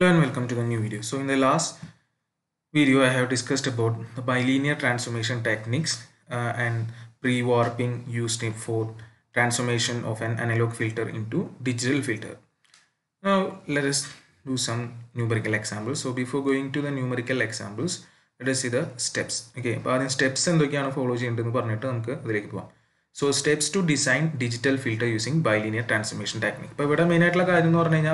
Hello and welcome to the new video. So in the last video I have discussed about the bilinear transformation techniques uh, and pre-warping used for transformation of an analog filter into digital filter. Now let us do some numerical examples. So before going to the numerical examples, let us see the steps. Okay, അപ്പോൾ ആദ്യം steps എന്തൊക്കെയാണ് follow ചെയ്യേണ്ടതെന്ന് പറഞ്ഞിട്ട് നമുക്ക് അതിലേക്ക് പോകാം so steps to design digital filter using bilinear transformation technique അപ്പോൾ ഇവിടെ മെയിനായിട്ടുള്ള കാര്യം എന്ന് പറഞ്ഞു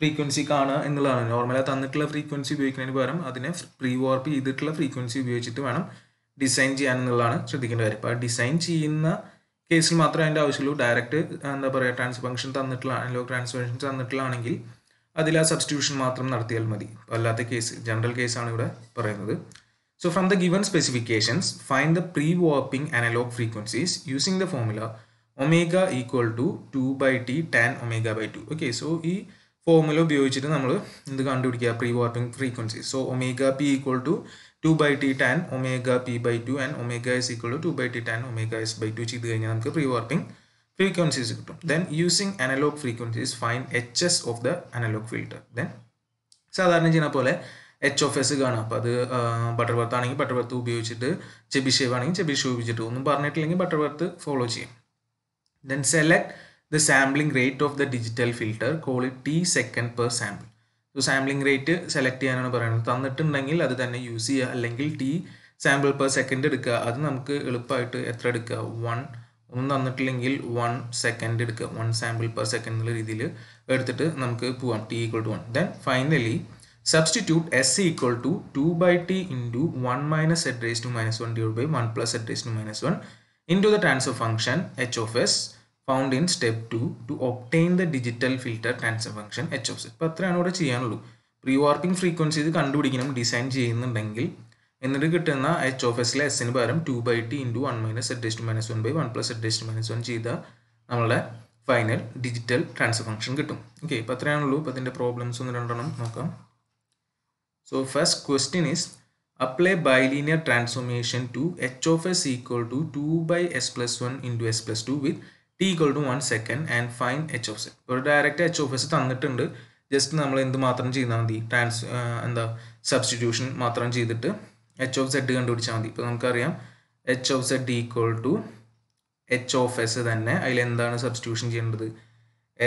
ഫ്രീക്വൻസിക്കാണ് എന്നുള്ളതാണ് നോർമലായി തന്നിട്ടുള്ള ഫ്രീക്വൻസി ഉപയോഗിക്കുന്നതിന് പകരം അതിനെ പ്രീ വാർപ്പ് ചെയ്തിട്ടുള്ള ഫ്രീക്വൻസി ഉപയോഗിച്ചിട്ട് വേണം ഡിസൈൻ ചെയ്യാൻ എന്നുള്ളതാണ് ശ്രദ്ധിക്കേണ്ട കാര്യം അപ്പോൾ ഡിസൈൻ ചെയ്യുന്ന കേസിൽ മാത്രമേ അതിൻ്റെ ആവശ്യമുള്ളൂ ഡയറക്റ്റ് എന്താ പറയുക ട്രാൻസ് ഫംഗ്ഷൻ തന്നിട്ടുള്ള അനലോഗ് ട്രാൻസ്ഫർഷൻ തന്നിട്ടുള്ളാണെങ്കിൽ അതിൽ ആ സബ്സ്റ്റിറ്റ്യൂഷൻ മാത്രം നടത്തിയാൽ മതി അല്ലാത്ത കേസ് ജനറൽ കേസാണ് ഇവിടെ പറയുന്നത് so from the given specifications find the pre warping analog frequencies using the formula omega equal to two by T tan omega by two okay so ഈ ഫോർമുല ഉപയോഗിച്ചിട്ട് നമ്മൾ എന്ത് കണ്ടുപിടിക്കുക pre warping frequency so omega P equal to two by T tan omega P by two and omega S equal to two by T tan omega S by two ചെയ്ത് കഴിഞ്ഞാൽ നമുക്ക് pre warping frequencies കിട്ടും then using analog frequencies find H S of the analog filter then സാധാരണ ചെയ്യുന്ന പോലെ H of S കാണാം അപ്പോൾ അത് ബട്ടർവർത്ത് ആണെങ്കിൽ ബട്ടർവർത്ത് ഉപയോഗിച്ചിട്ട് ചെബിഷേവ് ആണെങ്കിൽ ചെബിഷേവ് ഉപയോഗിച്ചിട്ട് ഒന്നും പറഞ്ഞിട്ടില്ലെങ്കിൽ ബട്ടർവർത്ത് ഫോളോ ചെയ്യും then select the sampling rate of the digital filter call it t second per sample so sampling rate select ചെയ്യാനാണ് പറയുന്നത് തന്നിട്ടുണ്ടെങ്കിൽ അത് തന്നെ യൂസ് ചെയ്യുക അല്ലെങ്കിൽ ടി സാമ്പിൾ പെർ സെക്കൻഡ് എടുക്കുക അത് നമുക്ക് എളുപ്പമായിട്ട് എത്ര എടുക്കുക വൺ ഒന്നും തന്നിട്ടില്ലെങ്കിൽ വൺ സെക്കൻഡ് എടുക്കുക വൺ സാമ്പിൾ പെർ സെക്കൻഡ് എന്നുള്ള രീതിയിൽ എടുത്തിട്ട് നമുക്ക് പോവാം T equal to one then finally substitute S equal to two by T into one minus Z raise to minus one divide by one plus Z raise to minus one into the transfer function H of S found in step two to obtain the digital filter transfer function H of Z അപ്പോൾ അത്രയാണ് ഇവിടെ ചെയ്യാനുള്ളൂ pre warping frequency ഇത് കണ്ടുപിടിക്കണം design ചെയ്യുന്നുണ്ടെങ്കിൽ എന്നിട്ട് കിട്ടുന്ന H of എസിലെ എസിന് പകരം two by T into one minus Z raised minus one by one plus Z raised minus one ചെയ്ത നമ്മളെ ഫൈനൽ ഡിജിറ്റൽ ട്രാൻസ്ഫർ ഫംഗ്ഷൻ കിട്ടും ഓക്കെ ഇപ്പോൾ അത്രയാണുള്ളൂ ഇപ്പോൾ ഇതിൻ്റെ പ്രോബ്ലംസ് ഒന്ന് രണ്ടെണ്ണം നോക്കാം so first question is apply bilinear transformation to H of S equal to two by S plus one into S plus two with t equal to 1 second and find h of z. ഒരു direct h of z തന്നിട്ടുണ്ട് just നമ്മൾ എന്ത് മാത്രം ചെയ്താൽ മതി trans എന്താ substitution മാത്രം ചെയ്തിട്ട് എച്ച് ഓഫ് സെഡ് കണ്ടുപിടിച്ചാൽ മതി ഇപ്പോൾ നമുക്കറിയാം H of Z equal to H of S തന്നെ അതിൽ എന്താണ് സബ്സ്റ്റിറ്റ്യൂഷൻ ചെയ്യേണ്ടത്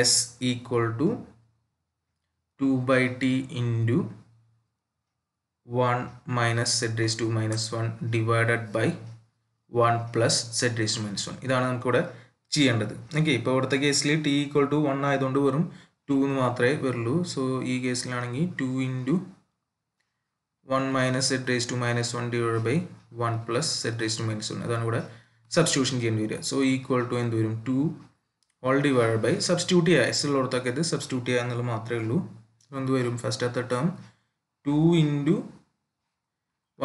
S equal to two by T into one minus Z to minus one divided by one plus Z to minus one ഇതാണ് നമുക്കിവിടെ ചെയ്യേണ്ടത് ഓക്കെ ഇപ്പോൾ അവിടുത്തെ കേസിൽ ടി ഈക്വൽ ടു വൺ ആയതുകൊണ്ട് വെറും ടു എന്ന് മാത്രമേ വരുള്ളൂ സോ ഈ കേസിലാണെങ്കിൽ two into one minus Z raise to minus one divide by one plus Z raise to minus one അതാണ് ഇവിടെ സബ്സ്റ്റിറ്റ്യൂഷൻ ചെയ്യേണ്ടി വരിക സോ ഈക്വൽ ടു എന്ത് വരും two all divide by substitute ചെയ്യുക എസ് ഉള്ളിടത്തൊക്കെ ഇത് സബ്സ്റ്റിറ്റ്യൂട്ട് ചെയ്യുക എന്നുള്ളത് മാത്രമേ ഉള്ളൂ എന്ത് വരും ഫസ്റ്റത്തെ term two into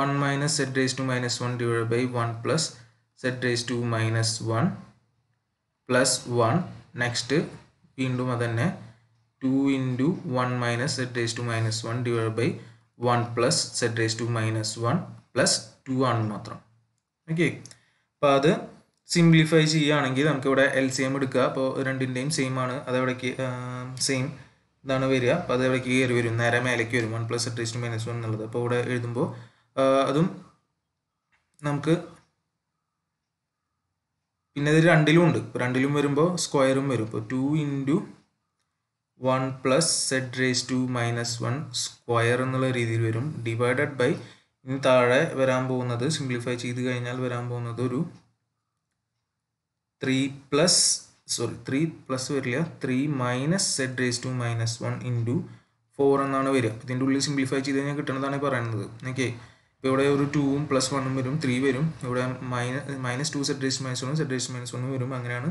one minus Z raise to minus one divide by one plus Z raise to minus one plus one next വീണ്ടും അത് തന്നെ two into one minus set raise to minus one divide by one plus z raise to minus one plus two ആണ് മാത്രം okay അപ്പം അത് simplify ചെയ്യുകയാണെങ്കിൽ നമുക്കിവിടെ L C M എടുക്കുക അപ്പോൾ രണ്ടിൻ്റെയും സെയിം ആണ് അതവിടേക്ക് സെയിം ഇതാണ് വരിക അപ്പോൾ അതവിടേക്ക് കയറി വരും നേരെ മേലേക്ക് വരും one plus z raise to minus one എന്നുള്ളത് അപ്പോൾ ഇവിടെ എഴുതുമ്പോൾ അതും നമുക്ക് പിന്നെ ഇത് രണ്ടിലും ഉണ്ട് ഇപ്പോൾ രണ്ടിലും വരുമ്പോൾ സ്ക്വയറും വരും ഇപ്പോൾ two into one plus Z raise to minus one square എന്നുള്ള രീതിയിൽ വരും ഡിവൈഡഡ് ബൈ ഇനി താഴെ വരാൻ പോകുന്നത് സിംപ്ലിഫൈ ചെയ്ത് കഴിഞ്ഞാൽ വരാൻ പോകുന്നത് ഒരു three plus sorry three plus വരില്ല three minus Z raise to minus one into four എന്നാണ് വരിക ഇതിൻ്റെ ഉള്ളിൽ സിംപ്ലിഫൈ ചെയ്ത് കഴിഞ്ഞാൽ കിട്ടണതാണ് പറയുന്നത് ഓക്കെ ഇപ്പോൾ ഇവിടെ ഒരു ടൂവും പ്ലസ് വണ്ണും വരും ത്രീ വരും ഇവിടെ minus minus two z raised minus വണ്ണും സെഡ് റേസ്റ്റ് മൈനസ് വണ്ണും വരും അങ്ങനെയാണ്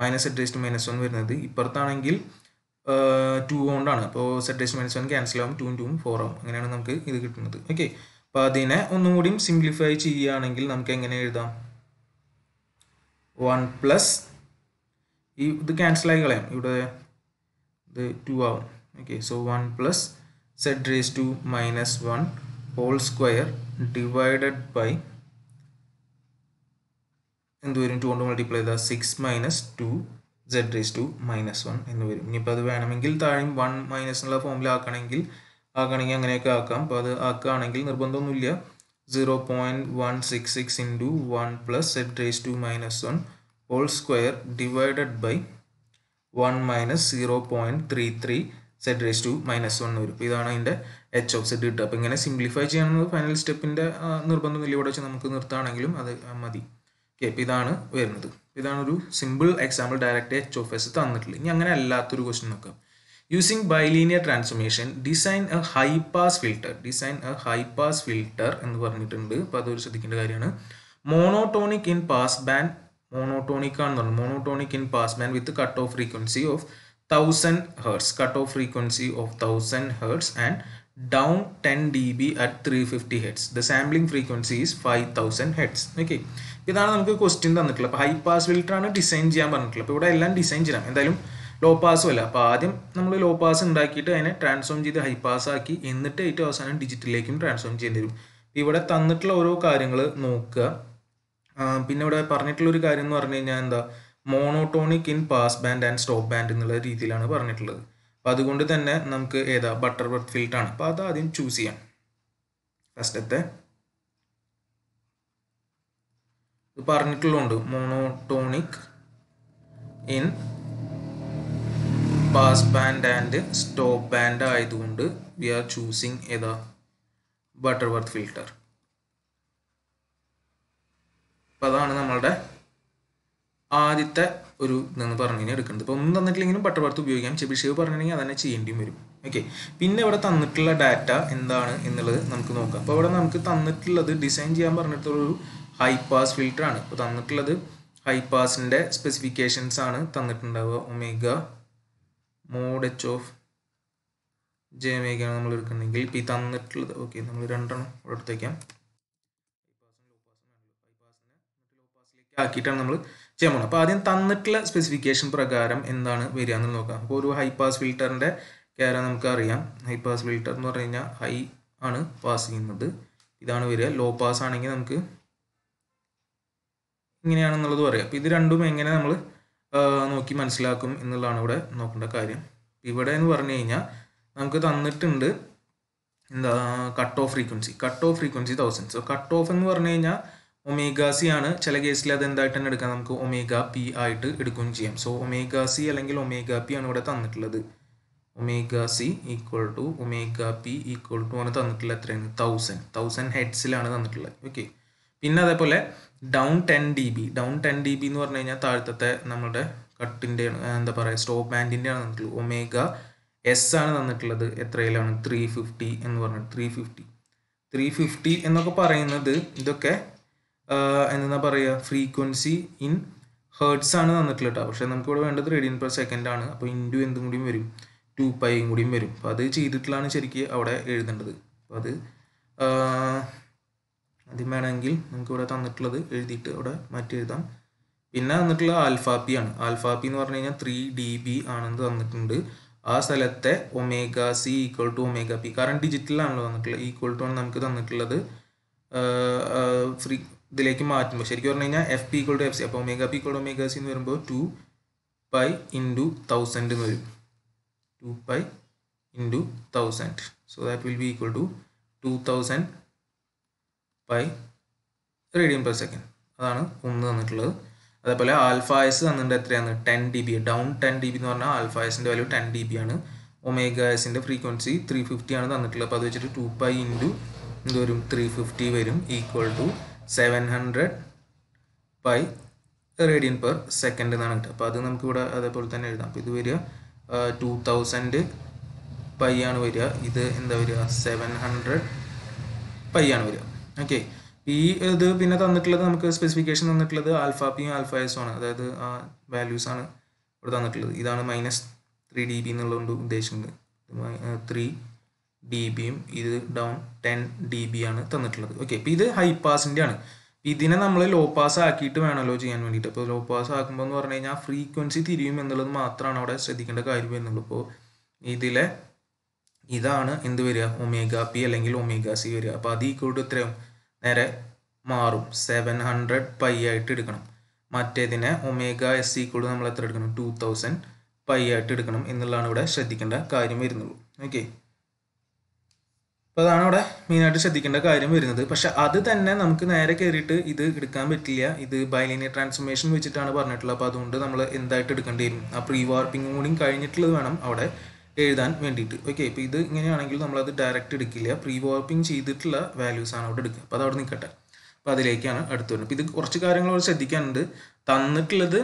minus z raised minus one വരുന്നത് ഇപ്പുറത്താണെങ്കിൽ ടു കൊണ്ടാണ് അപ്പോൾ z raised minus one cancel ആവും ടൂ ടൂ ഫോർ ആവും അങ്ങനെയാണ് നമുക്ക് ഇത് കിട്ടുന്നത് ഓക്കെ അപ്പോൾ അതിനെ ഒന്നും കൂടിയും സിംപ്ലിഫൈ ചെയ്യുകയാണെങ്കിൽ നമുക്ക് എങ്ങനെ എഴുതാം വൺ പ്ലസ് ഈ ഇത് ക്യാൻസൽ ആയി കളയാം ഇവിടെ ഇത് ടു ആവും okay so one plus Z raise to minus one whole square divided by എന്ത് വരും ടു കൊണ്ട് മൾട്ടിപ്ലൈ ചെയ്താൽ six minus two z raise to minus one എന്ന് വരും ഇനിയിപ്പോൾ അത് വേണമെങ്കിൽ താഴെയും വൺ മൈനസ് എന്നുള്ള ഫോമിൽ ആക്കണമെങ്കിൽ ആക്കണമെങ്കിൽ അങ്ങനെയൊക്കെ ആക്കാം അപ്പോൾ അത് ആക്കുകയാണെങ്കിൽ നിർബന്ധമൊന്നുമില്ല zero point one six six into one plus Z raise to minus one whole square divided by one minus zero point three three z raise to minus one വരും ഇതാണ് അതിൻ്റെ എച്ച് ഓഫ് സെഡ് കിട്ടുക അപ്പോൾ ഇങ്ങനെ simplify ചെയ്യണമെന്ന് final സ്റ്റെപ്പിൻ്റെ നിർബന്ധമില്ല ഇവിടെ വെച്ച് നമുക്ക് നിർത്താണെങ്കിലും അത് മതി ഓക്കെ അപ്പോൾ ഇതാണ് വരുന്നത് ഇതാണ് ഒരു simple example direct H of s തന്നിട്ടില്ല ഇനി അങ്ങനെ അല്ലാത്തൊരു ക്വസ്റ്റൻ നോക്കാം using bilinear transformation design a high pass filter design a high pass filter എന്ന് പറഞ്ഞിട്ടുണ്ട് അപ്പോൾ അതൊരു ശ്രദ്ധിക്കേണ്ട കാര്യമാണ് monotonic in pass band monotonic ആണെന്ന് പറഞ്ഞു monotonic in pass band with cut off frequency of thousand hertz cut off frequency of thousand hertz and down 10 dB at 350 Hz. The sampling frequency is 5000 Hz. Okay. ഇതാണ് നമുക്ക് question തന്നിട്ടുള്ളത് അപ്പോൾ high pass ഫിൽറ്ററാണ് design ചെയ്യാൻ പറഞ്ഞിട്ടുള്ളത് അപ്പോൾ ഇവിടെ എല്ലാം design ചെയ്യണം എന്തായാലും ലോ പാസും അല്ല അപ്പോൾ ആദ്യം നമ്മൾ ലോ പാസ് ഉണ്ടാക്കിയിട്ട് അതിനെ ട്രാൻസ്ഫോം ചെയ്ത് ഹൈ പാസ് ആക്കി എന്നിട്ട് ഏറ്റവും അവസാനം ഡിജിറ്റലിലേക്കും ട്രാൻസ്ഫോം ചെയ്യേണ്ടി വരും ഇവിടെ തന്നിട്ടുള്ള ഓരോ കാര്യങ്ങൾ നോക്കുക പിന്നെ ഇവിടെ പറഞ്ഞിട്ടുള്ള ഒരു കാര്യം എന്ന് പറഞ്ഞു കഴിഞ്ഞാൽ എന്താ monotonic in pass band and stop band എന്നുള്ള രീതിയിലാണ് പറഞ്ഞിട്ടുള്ളത് അപ്പം അതുകൊണ്ട് തന്നെ നമുക്ക് ഏതാ ബട്ടർ ബർത്ത് ഫിൽറ്റ് ആണ് അപ്പോൾ അത് ആദ്യം ചൂസ് ചെയ്യാം ഫസ്റ്റത്തെ ഇത് പറഞ്ഞിട്ടുള്ളതുകൊണ്ട് monotonic in pass band and stop band ആയതുകൊണ്ട് വി ആർ ചൂസിങ് ഏതാ ബട്ടർ വർത്ത് ഫിൽട്ടർ അപ്പം അതാണ് നമ്മളുടെ ആദ്യത്തെ ഒരു ഇതെന്ന് പറഞ്ഞു കഴിഞ്ഞാൽ എടുക്കുന്നത് ഇപ്പൊ ഒന്നും തന്നിട്ടില്ലെങ്കിലും പട്ടപുറത്ത് ഉപയോഗിക്കാം ചെബിഷേവ് പറഞ്ഞിട്ടുണ്ടെങ്കിൽ അതന്നെ ചെയ്യേണ്ടിയും വരും ഓക്കെ പിന്നെ ഇവിടെ തന്നിട്ടുള്ള ഡാറ്റ എന്താണ് എന്നുള്ളത് നമുക്ക് നോക്കാം അപ്പൊ ഇവിടെ നമുക്ക് തന്നിട്ടുള്ളത് ഡിസൈൻ ചെയ്യാൻ പറഞ്ഞിട്ടുള്ള ഒരു ഹൈ പാസ് ഫിൽറ്റർ ആണ് ഇപ്പൊ തന്നിട്ടുള്ളത് ഹൈ പാസിന്റെ സ്പെസിഫിക്കേഷൻസ് ആണ് തന്നിട്ടുണ്ടാവുക omega mod H of j ഒമേഗയാണ് നമ്മൾ എടുക്കുന്നെങ്കിൽ ഇപ്പൊ ഈ തന്നിട്ടുള്ളത് ഓക്കെ നമ്മൾ രണ്ടെണ്ണം ഇവിടെ എടുത്തേക്കാം ആക്കിയിട്ടാണ് നമ്മൾ ചെയ്യാൻ അപ്പൊ ആദ്യം തന്നിട്ടുള്ള സ്പെസിഫിക്കേഷൻ പ്രകാരം എന്താണ് വരിക എന്ന് നോക്കാം അപ്പോൾ ഒരു ഹൈ പാസ് ഫിൽറ്ററിൻ്റെ നമുക്ക് അറിയാം ഹൈ പാസ് ഫിൽറ്റർ എന്ന് പറഞ്ഞു കഴിഞ്ഞാൽ ഹൈ ആണ് പാസ് ചെയ്യുന്നത് ഇതാണ് വരിക ലോ പാസ് ആണെങ്കിൽ നമുക്ക് ഇങ്ങനെയാണെന്നുള്ളത് പറയാം അപ്പൊ ഇത് രണ്ടും എങ്ങനെ നമ്മൾ നോക്കി മനസ്സിലാക്കും എന്നുള്ളതാണ് ഇവിടെ നോക്കേണ്ട കാര്യം ഇവിടെ എന്ന് പറഞ്ഞു കഴിഞ്ഞാൽ നമുക്ക് തന്നിട്ടുണ്ട് എന്താ cut off frequency cut off frequency thousand so cut off എന്ന് പറഞ്ഞു കഴിഞ്ഞാൽ ഒമേഗ സി ആണ് ചില കേസിൽ അത് എന്തായിട്ട് തന്നെ എടുക്കാം നമുക്ക് ഒമേഗ പി ആയിട്ട് എടുക്കുകയും ചെയ്യാം സോ ഒമേഗ സി അല്ലെങ്കിൽ ഒമേഗ പി ആണ് ഇവിടെ തന്നിട്ടുള്ളത് omega c equal to omega P equal to ആണ് തന്നിട്ടുള്ള എത്രയാണ് തൗസൻഡ് തൗസൻഡ് ഹെഡ്സിലാണ് തന്നിട്ടുള്ളത് ഓക്കെ പിന്നെ അതേപോലെ down ten D B down ten D B എന്ന് പറഞ്ഞു കഴിഞ്ഞാൽ താഴത്തെ നമ്മുടെ കട്ടിൻ്റെ എന്താ പറയുക സ്റ്റോപ്പ് ബാൻഡിൻ്റെ ആണ് തന്നിട്ടുള്ളത് ഒമേഗ എസ് ആണ് തന്നിട്ടുള്ളത് എത്രയിലാണ് ത്രീ ഫിഫ്റ്റി എന്ന് പറഞ്ഞിട്ട് ത്രീ ഫിഫ്റ്റി ത്രീ ഫിഫ്റ്റി എന്നൊക്കെ പറയുന്നത് ഇതൊക്കെ എന്താ പറയുക ഫ്രീക്വൻസി ഇൻ ഹേർട്സ് ആണ് തന്നിട്ടുള്ളത് കേട്ടോ പക്ഷേ ഇവിടെ വേണ്ടത് റേഡിയൻ പെർ സെക്കൻഡ് ആണ് അപ്പോൾ ഇൻഡു എന്തും കൂടിയും വരും ടു പൈയും കൂടിയും വരും അപ്പോൾ അത് ചെയ്തിട്ടുള്ളതാണ് ശരിക്കും അവിടെ എഴുതേണ്ടത് അപ്പോൾ അത് ആദ്യം വേണമെങ്കിൽ ഇവിടെ തന്നിട്ടുള്ളത് എഴുതിയിട്ട് അവിടെ മാറ്റി എഴുതാം പിന്നെ തന്നിട്ടുള്ള ആൽഫാപ്പി ആണ് ആൽഫാപ്പി എന്ന് പറഞ്ഞു കഴിഞ്ഞാൽ ത്രീ ഡി ബി ആണെന്ന് തന്നിട്ടുണ്ട് ആ സ്ഥലത്തെ omega c equal to omega p കാരണം ഡിജിറ്റലാണല്ലോ തന്നിട്ടുള്ളത് ഈക്വൾ ടു ആണ് നമുക്ക് തന്നിട്ടുള്ളത് ഫ്രീ ഇതിലേക്ക് മാറ്റുമ്പോൾ ശരിക്കും പറഞ്ഞു കഴിഞ്ഞാൽ f p equal to f c അപ്പോൾ omega p equal to omega c എന്ന് വരുമ്പോൾ ടു പൈ ഇൻറ്റു തൗസൻഡ് എന്ന് വരും two pi into thousand so that will be equal to two thousand pi radian per second അതാണ് ഒന്ന് തന്നിട്ടുള്ളത് അതേപോലെ alpha s തന്നിട്ട് എത്രയാണ് ten D B down ten D B എന്ന് പറഞ്ഞാൽ alpha value ten D B ആണ് ഒമേഗ എസിൻ്റെ ഫ്രീക്വൻസി ത്രീ ഫിഫ്റ്റി ആണ് തന്നിട്ടുള്ളത് അപ്പോൾ അത് വെച്ചിട്ട് ടു പൈ ഇൻറ്റു എന്ത് വരും ത്രീ ഫിഫ്റ്റി വരും equal to 700 by radian per second എന്നാണ് കിട്ടുക അപ്പോൾ അത് നമുക്കിവിടെ അതേപോലെ തന്നെ എഴുതാം അപ്പോൾ ഇത് വരിക ടു തൗസൻഡ് പൈ ആണ് വരിക ഇത് എന്താ വരിക സെവൻ ഹൺഡ്രഡ് പൈ ആണ് വരിക ഓക്കെ ഈ ഇത് പിന്നെ തന്നിട്ടുള്ളത് നമുക്ക് സ്പെസിഫിക്കേഷൻ തന്നിട്ടുള്ളത് ആൽഫ പിയും ആൽഫ എസും ആണ് അതായത് ആ വാല്യൂസ് ആണ് ഇവിടെ തന്നിട്ടുള്ളത് ഇതാണ് മൈനസ് ത്രീ ഡി ബി എന്നുള്ളതുകൊണ്ട് ഉദ്ദേശിക്കുന്നത് ത്രീ ഡി ബിയും ഇത് ഡൗൺ ടെൻ ഡി ബി ആണ് തന്നിട്ടുള്ളത് ഓക്കെ അപ്പോൾ ഇത് ഹൈ പാസിൻ്റെ ആണ് ഇതിനെ നമ്മൾ ലോ പാസ് ആക്കിയിട്ട് വേണമല്ലോ ചെയ്യാൻ വേണ്ടിയിട്ട് അപ്പോൾ ലോ പാസ് ആക്കുമ്പോൾ എന്ന് പറഞ്ഞു കഴിഞ്ഞാൽ ഫ്രീക്വൻസി തിരിയും എന്നുള്ളത് മാത്രമാണ് അവിടെ ശ്രദ്ധിക്കേണ്ട കാര്യം എന്നുള്ളൂ ഇപ്പോൾ ഇതിലെ ഇതാണ് എന്ത് വരിക ഒമേഗ പി അല്ലെങ്കിൽ ഒമേഗ സി വരിക അപ്പോൾ അത് ഈക്വട്ട് ഇത്രയും നേരെ മാറും സെവൻ ഹൺഡ്രഡ് പൈ ആയിട്ട് എടുക്കണം മറ്റേതിനെ ഒമേഗ എസ് ഈക്വട്ട് നമ്മൾ എത്ര എടുക്കണം ടു തൗസൻഡ് പൈ ആയിട്ട് എടുക്കണം എന്നുള്ളതാണ് ഇവിടെ ശ്രദ്ധിക്കേണ്ട കാര്യം വരുന്നുള്ളൂ ഓക്കെ അപ്പോൾ അതാണ് അവിടെ മെയിനായിട്ട് ശ്രദ്ധിക്കേണ്ട കാര്യം വരുന്നത് പക്ഷെ അത് തന്നെ നമുക്ക് നേരെ കയറിയിട്ട് ഇത് എടുക്കാൻ പറ്റില്ല ഇത് ബൈലീനിയർ ട്രാൻസ്ഫോർമേഷൻ വെച്ചിട്ടാണ് പറഞ്ഞിട്ടുള്ളത് അപ്പോൾ അതുകൊണ്ട് നമ്മൾ എന്തായിട്ട് എടുക്കേണ്ടി വരും ആ പ്രീ വാർപ്പിംഗ് കൂടി കഴിഞ്ഞിട്ടുള്ളത് വേണം അവിടെ എഴുതാൻ വേണ്ടിയിട്ട് ഓക്കെ ഇപ്പോൾ ഇത് ഇങ്ങനെയാണെങ്കിൽ നമ്മളത് ഡയറക്റ്റ് എടുക്കില്ല പ്രീ വാർപ്പിംഗ് ചെയ്തിട്ടുള്ള വാല്യൂസ് ആണ് അവിടെ എടുക്കുക അപ്പോൾ അത് അവിടെ നിൽക്കട്ടെ അപ്പോൾ അതിലേക്കാണ് അടുത്ത് വരുന്നത് ഇപ്പോൾ ഇത് കുറച്ച് കാര്യങ്ങൾ അവിടെ ശ്രദ്ധിക്കാനുണ്ട് തന്നിട്ടുള്ളത്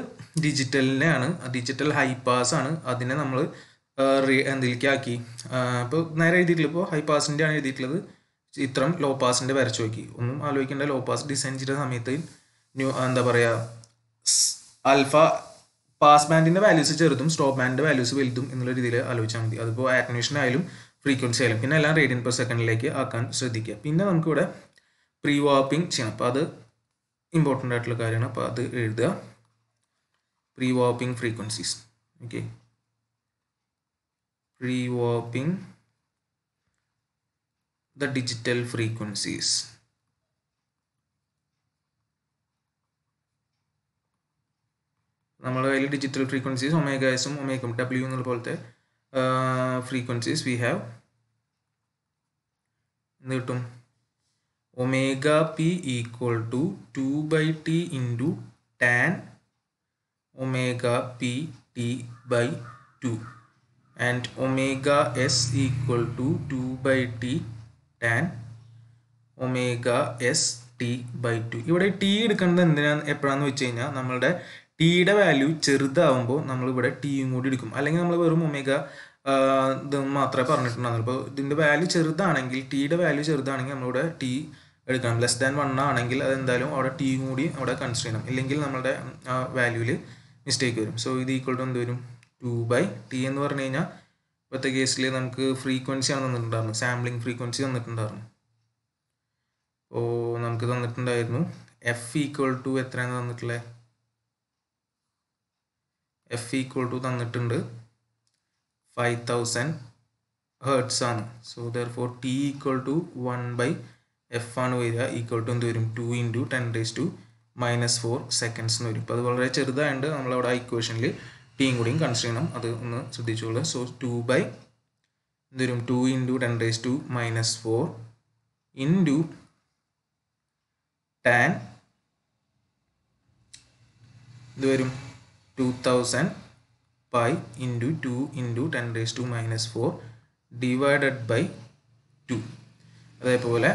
ഡിജിറ്റലിനെയാണ് ഡിജിറ്റൽ ഹൈ പാസ് ആണ് അതിനെ നമ്മൾ എന്തിലേക്കാക്കി ഇപ്പോൾ നേരെ എഴുതിയിട്ടില്ല ഇപ്പോൾ ഹൈ പാസിൻ്റെ ആണ് എഴുതിയിട്ടുള്ളത് ചിത്രം ലോ പാസിൻ്റെ വരച്ചു നോക്കി ഒന്നും ആലോചിക്കേണ്ട ലോ പാസ് ഡിസൈൻ ചെയ്ത സമയത്ത് ന്യൂ എന്താ പറയുക അൽഫ പാസ് ബാൻഡിൻ്റെ വാല്യൂസ് ചെറുതും സ്റ്റോപ്പ് ബാൻഡിൻ്റെ വാല്യൂസ് വലുതും എന്നുള്ള രീതിയിൽ ആലോചിച്ചാൽ മതി അതിപ്പോൾ ആക്ടിവേഷൻ ആയാലും ഫ്രീക്വൻസി ആയാലും പിന്നെ എല്ലാം റേഡിയൻ പെർ സെക്കൻഡിലേക്ക് ആക്കാൻ ശ്രദ്ധിക്കുക പിന്നെ നമുക്കിവിടെ പ്രീ വാപ്പിംഗ് ചെയ്യണം അപ്പോൾ അത് ഇമ്പോർട്ടൻ്റ് ആയിട്ടുള്ള കാര്യമാണ് അപ്പോൾ അത് എഴുതുക prewarping frequencies okay rewarping the digital frequencies. നമ്മുടെ digital frequencies omega ഒമേഗ എസും ഒമേഗം ഡബ്ല്യു എന്നുള്ള പോലത്തെ ഫ്രീക്വൻസീസ് വി ഹാവ് എന്ത് കിട്ടും omega P equal to two by T into tan omega p t and omega s equal to 2 by t tan omega s t by 2 ഇവിടെ t എടുക്കുന്നത് എന്തിനാണ് എപ്പോഴാണെന്ന് വെച്ച് കഴിഞ്ഞാൽ നമ്മളുടെ ടിയുടെ വാല്യൂ ചെറുതാവുമ്പോൾ നമ്മൾ ഇവിടെ t യും കൂടി എടുക്കും അല്ലെങ്കിൽ നമ്മൾ വെറും ഒമേഗ ഇത് മാത്രമേ പറഞ്ഞിട്ടുണ്ടാകുന്നുള്ളൂ അപ്പോൾ ഇതിൻ്റെ വാല്യൂ ചെറുതാണെങ്കിൽ t യുടെ വാല്യൂ ചെറുതാണെങ്കിൽ നമ്മളിവിടെ t എടുക്കണം ലെസ് ദാൻ വൺ ആണെങ്കിൽ അതെന്തായാലും അവിടെ t യും കൂടി അവിടെ കൺസിഡർ ചെയ്യണം ഇല്ലെങ്കിൽ നമ്മളുടെ വാല്യൂവിൽ മിസ്റ്റേക്ക് വരും സോ ഇത് ഈക്വൽ ടു എന്ത് വരും ടു ബൈ ടി എന്ന് പറഞ്ഞു കഴിഞ്ഞാൽ ഇപ്പോഴത്തെ കേസിൽ നമുക്ക് ഫ്രീക്വൻസി ആണ് തന്നിട്ടുണ്ടായിരുന്നു സാമ്പിളിംഗ് ഫ്രീക്വൻസി തന്നിട്ടുണ്ടായിരുന്നു അപ്പോൾ നമുക്ക് തന്നിട്ടുണ്ടായിരുന്നു എഫ് ഈക്വൽ ടു എത്രയാണ് തന്നിട്ടുള്ളത് എഫ് ഈക്വൽ ടു തന്നിട്ടുണ്ട് ഫൈവ് തൗസൻഡ് ഹേർട്സ് ആണ് so therefore t equal to one by f ആണ് വരിക ഈക്വൽ ടു എന്ത് വരും two into ten raise to minus four seconds എന്ന് വരും ഇപ്പോൾ അത് വളരെ ചെറുതായതുകൊണ്ട് നമ്മളവിടെ ആ ഇക്വേഷനിൽ ടിയും കൂടിയും കൺസിഡർ ചെയ്യണം അത് ഒന്ന് ശ്രദ്ധിച്ചോളൂ സോ ടു ബൈ എന്ത് two into ten raise to minus four into tan ഇത് വരും two thousand pi into two into ten raise to minus four divided by two അതേപോലെ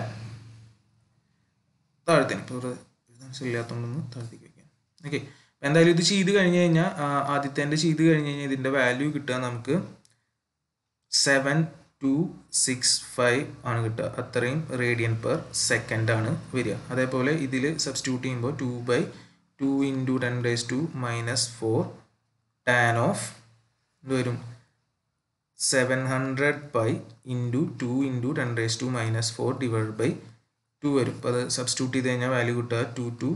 താഴ്ത്തേന് ഇപ്പോൾ ഇല്ലാത്തതുകൊണ്ടൊന്ന് താഴ്ത്തേക്ക് വയ്ക്കാം ഓക്കെ എന്തായാലും ഇത് ചെയ്ത് കഴിഞ്ഞ് കഴിഞ്ഞാൽ ആദ്യത്തെ ചെയ്ത് കഴിഞ്ഞ് കഴിഞ്ഞാൽ ഇതിൻ്റെ വാല്യൂ കിട്ടുക നമുക്ക് സെവൻ ടു സിക്സ് ഫൈവ് ആണ് കിട്ടുക അത്രയും റേഡിയൻ പെർ സെക്കൻഡ് ആണ് വരിക അതേപോലെ ഇതിൽ സബ്സ്റ്റിറ്റ്യൂട്ട് ചെയ്യുമ്പോൾ two by two into ten raise to minus four tan of വരും seven hundred by into two into ten raise to minus four divide by two വരും അപ്പോൾ അത് സബ്സ്റ്റിറ്റ്യൂട്ട് ചെയ്ത് കഴിഞ്ഞാൽ വാല്യൂ കിട്ടുക two two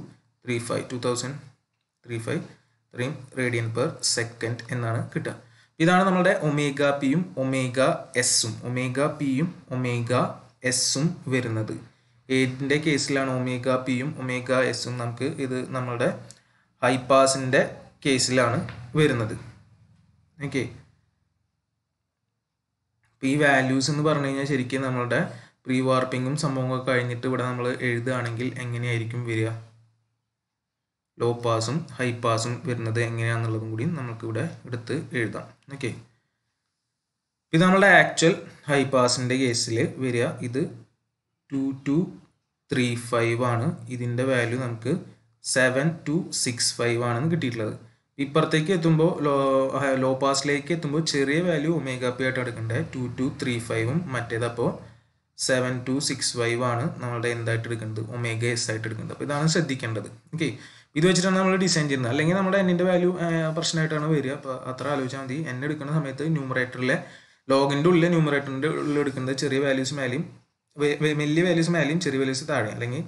three five two thousand three five ഇത്രയും radian per second എന്നാണ് കിട്ടുക ഇതാണ് നമ്മുടെ ഒമേഗ പിയും ഒമേഗ എസും ഒമേഗ പിയും ഒമേഗ എസും വരുന്നത് ഏതിൻ്റെ കേസിലാണ് ഒമേഗ പിയും ഒമേഗ എസും നമുക്ക് ഇത് നമ്മളുടെ ഹൈപാസിൻ്റെ കേസിലാണ് വരുന്നത് ഓക്കെ ഇപ്പോൾ ഈ വാല്യൂസ് എന്ന് പറഞ്ഞു കഴിഞ്ഞാൽ ശരിക്കും നമ്മളുടെ പ്രീ വാർപ്പിങ്ങും സംഭവങ്ങളൊക്കെ കഴിഞ്ഞിട്ട് ഇവിടെ നമ്മൾ എഴുതുകയാണെങ്കിൽ എങ്ങനെയായിരിക്കും വരിക ലോ പാസും ഹൈ പാസും വരുന്നത് എങ്ങനെയാണെന്നുള്ളതും കൂടി നമുക്കിവിടെ എടുത്ത് എഴുതാം ഓക്കെ ഇത് നമ്മളുടെ ആക്ച്വൽ ഹൈ പാസിൻ്റെ കേസിൽ വരിക ഇത് ടു ടു ത്രീ ഫൈവ് ആണ് ഇതിൻ്റെ വാല്യൂ നമുക്ക് സെവൻ ടു സിക്സ് ഫൈവ് ആണെന്ന് കിട്ടിയിട്ടുള്ളത് ഇപ്പുറത്തേക്ക് എത്തുമ്പോൾ ലോ ലോ പാസിലേക്ക് എത്തുമ്പോൾ ചെറിയ വാല്യൂ ഒമേഗ പി ആയിട്ട് എടുക്കണ്ടേ ടു ടു ത്രീ ഫൈവും മറ്റേതപ്പോൾ സെവൻ ടു സിക്സ് ഫൈവ് ആണ് നമ്മളുടെ എന്തായിട്ട് എടുക്കുന്നത് ഒമേഗ എസ് ആയിട്ട് എടുക്കുന്നത് അപ്പോൾ ഇതാണ് ശ്രദ്ധിക്കേണ്ടത് ഓക്കെ ഇത് വെച്ചിട്ടാണ് നമ്മൾ ഡിസൈൻ ചെയ്യുന്നത് അല്ലെങ്കിൽ നമ്മുടെ എന്നിന്റെ വാല്യൂ പ്രശ്നമായിട്ടാണ് വരിക അപ്പൊ അത്ര ആലോചിച്ചാൽ മതി എന്നെ എടുക്കുന്ന സമയത്ത് ന്യൂമറേറ്ററിലെ ലോഗിന്റെ ഉള്ളിൽ ന്യൂമറേറ്ററിന്റെ ഉള്ളിൽ എടുക്കുന്നത് ചെറിയ വാല്യൂസ് മേലെയും വലിയ വാല്യൂസ് മേലെയും ചെറിയ വാല്യൂസ് താഴെ അല്ലെങ്കിൽ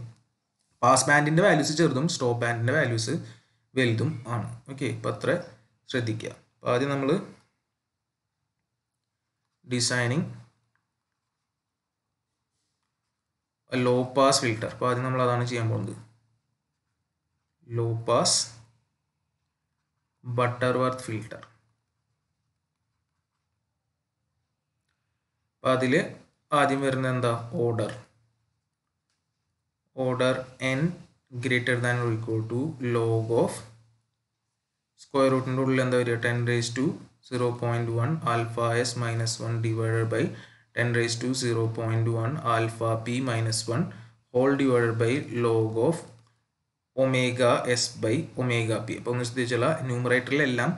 പാസ് ബാൻഡിന്റെ വാല്യൂസ് ചെറുതും സ്റ്റോപ്പ് ബാൻഡിന്റെ വാല്യൂസ് വലുതും ആണ് ഓക്കെ ഇപ്പൊ അത്ര ശ്രദ്ധിക്കുക അപ്പോൾ ആദ്യം നമ്മൾ ഡിസൈനിങ് ലോ പാസ് ഫിൽറ്റർ അപ്പോൾ ആദ്യം നമ്മൾ അതാണ് ചെയ്യാൻ പോകുന്നത് लोपस बटरवर्थ फिल्टर അപ്പം അതിൽ ആദ്യം വരുന്ന എന്താ order order n greater than equal to log of square റൂട്ടിൻ്റെ ഉള്ളിൽ എന്താ വരിക ten raise to zero point one alpha s minus one divided by ten raise to zero point one alpha p minus one whole divided by log of omega S by omega p അപ്പോൾ എന്ന് ശ്രദ്ധിച്ചാൽ ന്യൂമറേറ്ററിലെല്ലാം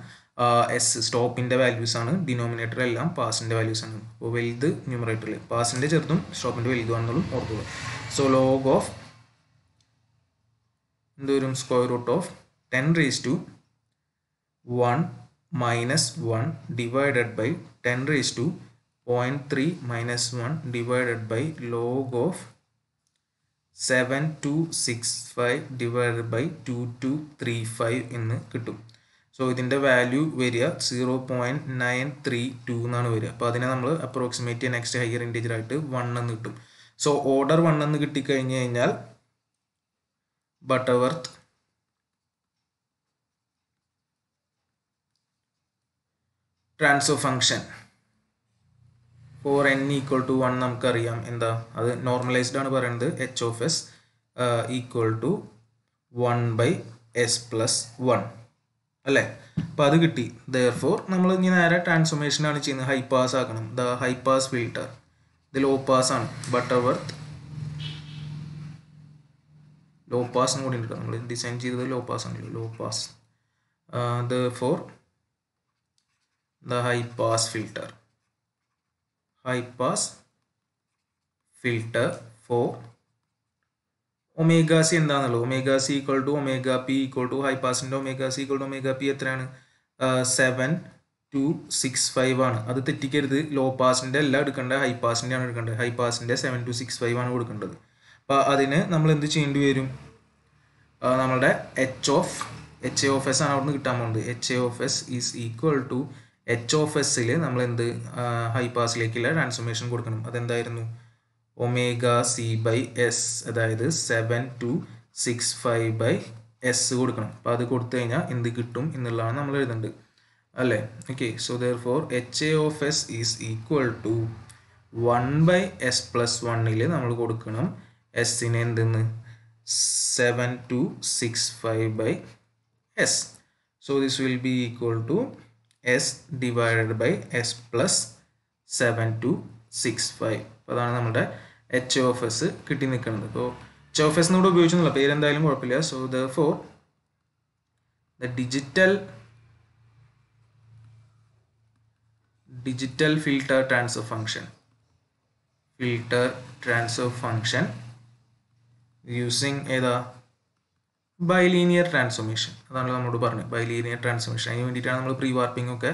S സ്റ്റോപ്പിൻ്റെ values ആണ് ഡിനോമിനേറ്ററിലെല്ലാം പാസിൻ്റെ values ആണ് അപ്പോൾ വലുത് ന്യൂമറേറ്ററിൽ പാസിൻ്റെ ചെറുതും സ്റ്റോപ്പിൻ്റെ വലുതുമാണെന്നുള്ളതും ഓർക്കുക സോ ലോഗ് ഓഫ് എന്തോരും square root of ten raise to one minus one divided by ten raise to point three minus one divided by log of seven two six five divide by two two three five എന്ന് കിട്ടും so ഇതിൻ്റെ value വരിക zero point nine three two എന്നാണ് വരിക അപ്പോൾ അതിനെ നമ്മൾ approximate next higher integer ആയിട്ട് വൺ എന്ന് കിട്ടും സോ ഓർഡർ വൺ എന്ന് കിട്ടിക്കഴിഞ്ഞ് കഴിഞ്ഞാൽ Butterworth transfer function for n equal to one നമുക്കറിയാം എന്താ അത് നോർമലൈസ്ഡ് ആണ് പറയുന്നത് H of S equal to one by S plus one അല്ലേ അപ്പോൾ അത് കിട്ടി ദർ ഫോർ നമ്മൾ ഇനി നേരെ ആണ് ചെയ്യുന്നത് ഹൈ പാസ് ആക്കണം ദ ഹൈ പാസ് ഫിൽട്ടർ ഇത് ലോ പാസ് ആണ് ബട്ടർ വർത്ത് ലോ പാസ് കൂടി ഉണ്ട് നമ്മൾ ഡിസൈൻ ചെയ്തത് ലോ പാസ് ആണല്ലോ low pass therefore the high pass filter high pass filter for omega c എന്താണല്ലോ omega c to omega p p to high high pass ന്റെ to c p എത്രയാണ് seven two six five ആണ് അത് തെറ്റിക്കരുത് law പാസിൻ്റെ അല്ല എടുക്കേണ്ടത് high പാസിൻ്റെ ആണ് എടുക്കേണ്ടത് ഹൈ പാസിൻ്റെ സെവൻ ടു സിക്സ് ഫൈവ് ആണ് കൊടുക്കേണ്ടത് അപ്പോൾ അതിന് നമ്മൾ എന്ത് ചെയ്യേണ്ടി വരും നമ്മളുടെ H of H a of s ആണ് അവിടെ നിന്ന് കിട്ടാൻ പോകുന്നത് H a of s is equal to H of എസ്സിൽ നമ്മൾ എന്ത് ഹൈ പാസിലേക്കുള്ള ട്രാൻസ്ഫോർമേഷൻ കൊടുക്കണം അതെന്തായിരുന്നു ഒമേഗ സി ബൈ എസ് അതായത് seven two six five by s കൊടുക്കണം അപ്പം അത് കൊടുത്തു കഴിഞ്ഞാൽ എന്ത് കിട്ടും എന്നുള്ളതാണ് നമ്മൾ എഴുതുന്നത് അല്ലേ okay so therefore H a of s is equal to one by S plus വണ്ണിൽ നമ്മൾ കൊടുക്കണം എസ്സിന് എന്തെന്ന് seven two six five by s so this will be equal to s divided by S plus seven two six five അപ്പോൾ അതാണ് നമ്മുടെ H of s കിട്ടി നിൽക്കുന്നത് അപ്പോൾ എച്ച് ഓഫ് എസ് എന്നൂടെ ഉപയോഗിച്ചെന്നുള്ള പേരെന്തായാലും കുഴപ്പമില്ല so therefore the digital digital filter transfer function filter transfer function using ഏതാ ബൈലീനിയർ ട്രാൻസ്ഫോർമേഷൻ അതാണ് നമ്മളോട് പറഞ്ഞത് ബൈലീനിയർ ട്രാൻസ്ഫോർമേഷൻ അതിന് വേണ്ടിയിട്ടാണ് നമ്മൾ പ്രീ വാർപ്പിംഗ് ഒക്കെ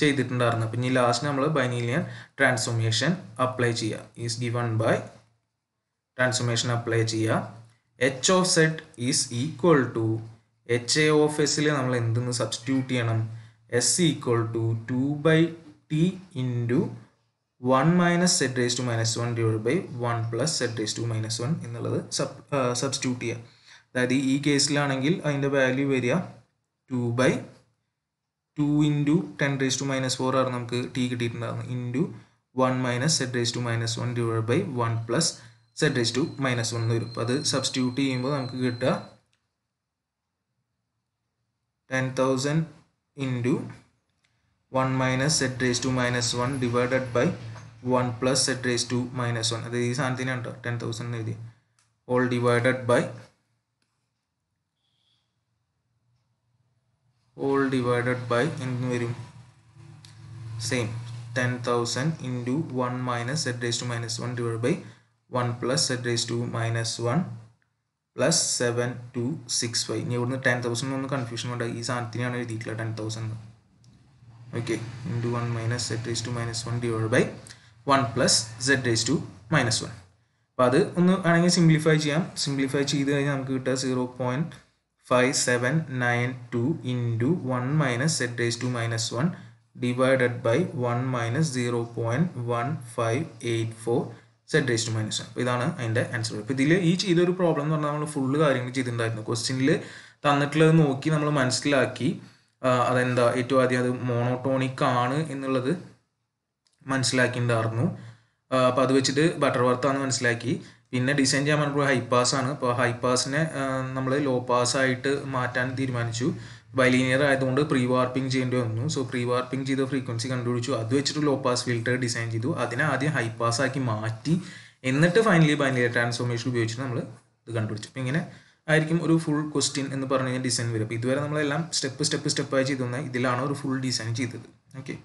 ചെയ്തിട്ടുണ്ടായിരുന്നത് പിന്നെ ഇനി ലാസ്റ്റ് നമ്മൾ ബൈനീലിയൻ ട്രാൻസ്ഫോർമേഷൻ അപ്ലൈ ചെയ്യുക is given by transformation apply ചെയ്യുക H of z is equal to H a of എസിൽ നമ്മൾ എന്തെന്ന് സബ്സ്റ്റിറ്റ്യൂട്ട് ചെയ്യണം s equal to two by T into one minus set raise to minus one divide by one plus z raise to minus one എന്നുള്ളത് sub substitute ചെയ്യുക അതായത് ഈ കേസിലാണെങ്കിൽ അതിൻ്റെ വാല്യൂ വരിക two by two into ten raise to minus four ആണ് നമുക്ക് T കിട്ടിയിട്ടുണ്ടാകുന്നത് into one minus Z raise to minus one divide by one plus Z raise to minus one വരും അപ്പോൾ അത് സബ്സ്റ്റിറ്റ്യൂട്ട് ചെയ്യുമ്പോൾ നമുക്ക് കിട്ടുക ten thousand into one minus Z raise to minus one divided by one plus Z raise to minus one അതായത് ഈ സാധനത്തിനാണ് കേട്ടോ ടെൻ തൗസൻഡ് എഴുതി whole divided by whole divided by എന്ത് വരും same ten thousand into one minus Z raise to minus one divide by one plus Z raise to minus one plus seven two six five ഇനി ഇവിടുന്ന് ten thousand ഒന്ന് confusion ഉണ്ട് ഈ സാധനത്തിനാണ് എഴുതിയിട്ടുള്ളത് ten thousand okay into one minus Z raise to minus one divide by one plus Z raise to minus one അപ്പോൾ അത് ഒന്ന് ആണെങ്കിൽ സിംപ്ലിഫൈ ചെയ്യാം സിംപ്ലിഫൈ ചെയ്ത് കഴിഞ്ഞാൽ നമുക്ക് കിട്ടുക zero point five seven nine two into one minus set raise to minus one divided by one minus zero point one five eight four Z raise to minus one അപ്പോൾ ഇതാണ് അതിൻ്റെ answer അപ്പോൾ ഇതിൽ ഈ ചെയ്തൊരു പ്രോബ്ലം എന്ന് പറഞ്ഞാൽ നമ്മൾ ഫുള്ള് കാര്യങ്ങൾ ചെയ്തിട്ടുണ്ടായിരുന്നു ക്വസ്റ്റിനിൽ തന്നിട്ടുള്ളത് നോക്കി നമ്മൾ മനസ്സിലാക്കി അതെന്താ ഏറ്റവും ആദ്യം അത് മോണോട്ടോണിക് ആണ് എന്നുള്ളത് മനസ്സിലാക്കിയിട്ടുണ്ടായിരുന്നു അപ്പോൾ അത് വെച്ചിട്ട് ബട്ടർ വർത്താന്ന് മനസ്സിലാക്കി പിന്നെ ഡിസൈൻ ചെയ്യാൻ പറഞ്ഞപ്പോൾ ഹൈപ്പാസ് ആണ് അപ്പോൾ ഹൈപ്പാസിനെ നമ്മൾ ലോ പാസ് ആയിട്ട് മാറ്റാൻ തീരുമാനിച്ചു ബൈലീനിയർ ആയതുകൊണ്ട് പ്രീ വാർപ്പിംഗ് ചെയ്യേണ്ടി വന്നു സോ പ്രീ വാർപ്പിംഗ് ചെയ്ത ഫ്രീക്വൻസി കണ്ടുപിടിച്ചു അത് വെച്ചിട്ട് ലോ പാസ് ഫിൽറ്റർ ഡിസൈൻ ചെയ്തു അതിനെ ആദ്യം ഹൈ പാസ് ആക്കി മാറ്റി എന്നിട്ട് ഫൈനലി ബൈനറി ട്രാൻസ്ഫോർമേഷൻ ഉപയോഗിച്ച് നമ്മൾ ഇത് കണ്ടുപിടിച്ചു അപ്പോൾ ഇങ്ങനെ ആയിരിക്കും ഒരു ഫുൾ ക്വസ്റ്റ്യൻ എന്ന് പറഞ്ഞു കഴിഞ്ഞാൽ ഡിസൈൻ വരും അപ്പോൾ ഇതുവരെ നമ്മളെല്ലാം സ്റ്റെപ്പ് സ്റ്റെപ്പ് സ്റ്റെപ്പായി ചെയ്തു ഇതിലാണ് ഒരു ഫുൾ ഡിസൈൻ ചെയ്തത് ഓക്കെ